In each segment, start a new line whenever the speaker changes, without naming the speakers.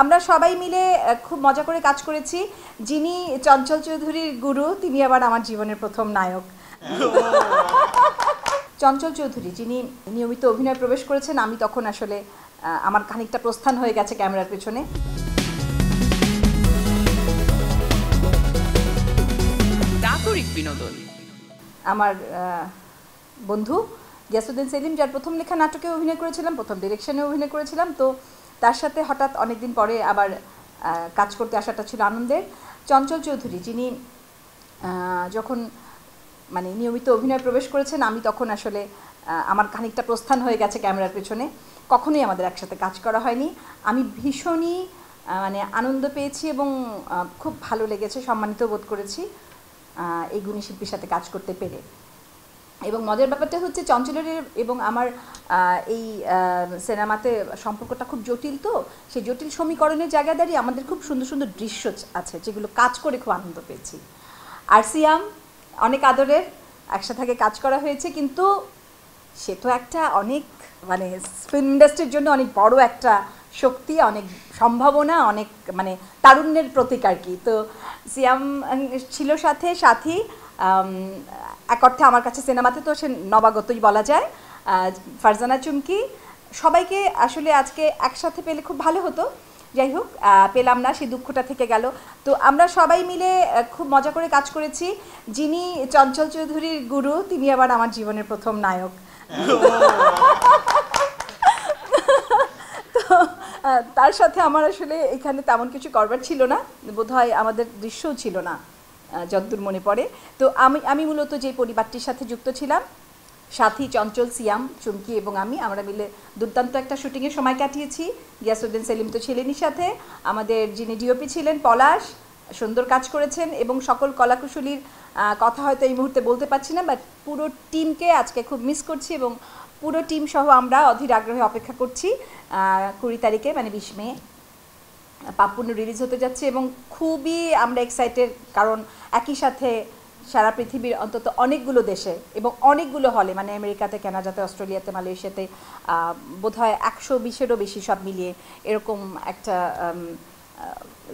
আমরা সবাই মিলে খুব মজা করে কাজ করেছি যিনি চঞ্চল চৌধুরীর গুরু তিনি আবার আমার জীবনের প্রথম নায়ক চঞ্চল চৌধুরী যিনি নিয়মিত অভিনয় প্রবেশ করেছেন আমি তখন আসলে আমার খানিকটা প্রস্থান হয়ে গেছে ক্যামেরার পেছনে আমার বন্ধু গিয়াসুদ্দিন সেলিম যার প্রথম লেখা নাটকে অভিনয় করেছিলাম প্রথম ডিরেকশনে অভিনয় করেছিলাম তো তার সাথে হঠাৎ অনেকদিন পরে আবার কাজ করতে আসাটা ছিল আনন্দের চঞ্চল চৌধুরী যিনি যখন মানে নিয়মিত অভিনয় প্রবেশ করেছেন আমি তখন আসলে আমার খানিকটা প্রস্থান হয়ে গেছে ক্যামেরার পেছনে কখনোই আমাদের একসাথে কাজ করা হয়নি আমি ভীষণই মানে আনন্দ পেয়েছি এবং খুব ভালো লেগেছে সম্মানিত বোধ করেছি এই গুণী শিল্পীর সাথে কাজ করতে পেরে এবং মজার ব্যাপারটা হচ্ছে চঞ্চলের এবং আমার এই সিনেমাতে সম্পর্কটা খুব জটিল তো সেই জটিল সমীকরণের জায়গায় দাঁড়িয়ে আমাদের খুব সুন্দর সুন্দর দৃশ্য আছে যেগুলো কাজ করে খুব আনন্দ পেয়েছি আর সিয়াম অনেক আদরের একসাথে কাজ করা হয়েছে কিন্তু সে তো একটা অনেক মানে ফিল্ম ইন্ডাস্ট্রির জন্য অনেক বড় একটা শক্তি অনেক সম্ভাবনা অনেক মানে তারুণ্যের প্রতীক আর কি তো সিয়াম ছিল সাথে সাথী এক অর্থে আমার কাছে সিনেমাতে তো সে নবাগতই বলা যায় ফারজানা চুমকি সবাইকে আসলে আজকে একসাথে পেলে খুব ভালো হতো যাই হোক পেলাম না সেই দুঃখটা থেকে গেল তো আমরা সবাই মিলে খুব মজা করে কাজ করেছি যিনি চঞ্চল চৌধুরীর গুরু তিনি আবার আমার জীবনের প্রথম নায়ক তো তার সাথে আমার আসলে এখানে তেমন কিছু করবার ছিল না বোধহয় আমাদের দৃশ্যও ছিল না যতদূর মনে পড়ে তো আমি আমি মূলত যে পরিবারটির সাথে যুক্ত ছিলাম সাথী চঞ্চল সিয়াম চুমকি এবং আমি আমরা মিলে দুর্দান্ত একটা শুটিংয়ের সময় কাটিয়েছি গিয়াসুদ্দিন সেলিম তো ছিলেনই সাথে আমাদের যিনি ডিওপি ছিলেন পলাশ সুন্দর কাজ করেছেন এবং সকল কলাকুশলীর কথা হয়তো এই মুহূর্তে বলতে পারছি না বাট পুরো টিমকে আজকে খুব মিস করছি এবং পুরো টিম সহ আমরা অধীর আগ্রহে অপেক্ষা করছি কুড়ি তারিখে মানে বিশ মে পাপুন রিলিজ হতে যাচ্ছে এবং খুবই আমরা এক্সাইটেড কারণ একই সাথে সারা পৃথিবীর অন্তত অনেকগুলো দেশে এবং অনেকগুলো হলে মানে আমেরিকাতে কেনাজাতে অস্ট্রেলিয়াতে মালয়েশিয়াতে হয় একশো বিশেরও বেশি সব মিলিয়ে এরকম একটা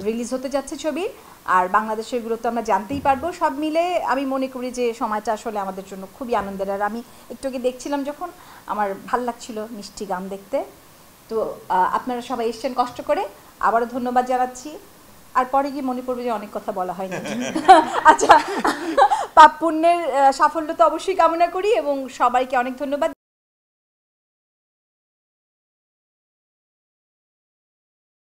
রিলিজ হতে যাচ্ছে ছবি আর বাংলাদেশের গুরুত্ব আমরা জানতেই পারবো সব মিলে আমি মনে করি যে সময়টা আসলে আমাদের জন্য খুবই আনন্দের আর আমি একটু দেখছিলাম যখন আমার ভাল লাগছিল মিষ্টি গান দেখতে তো আপনারা সবাই এসছেন কষ্ট করে আবারও ধন্যবাদ জানাচ্ছি আর পরে গিয়ে মনে পড়বে যে অনেক কথা বলা হয়নি আচ্ছা পাপ পুণ্যের সাফল্য তো অবশ্যই কামনা করি এবং সবাইকে অনেক ধন্যবাদ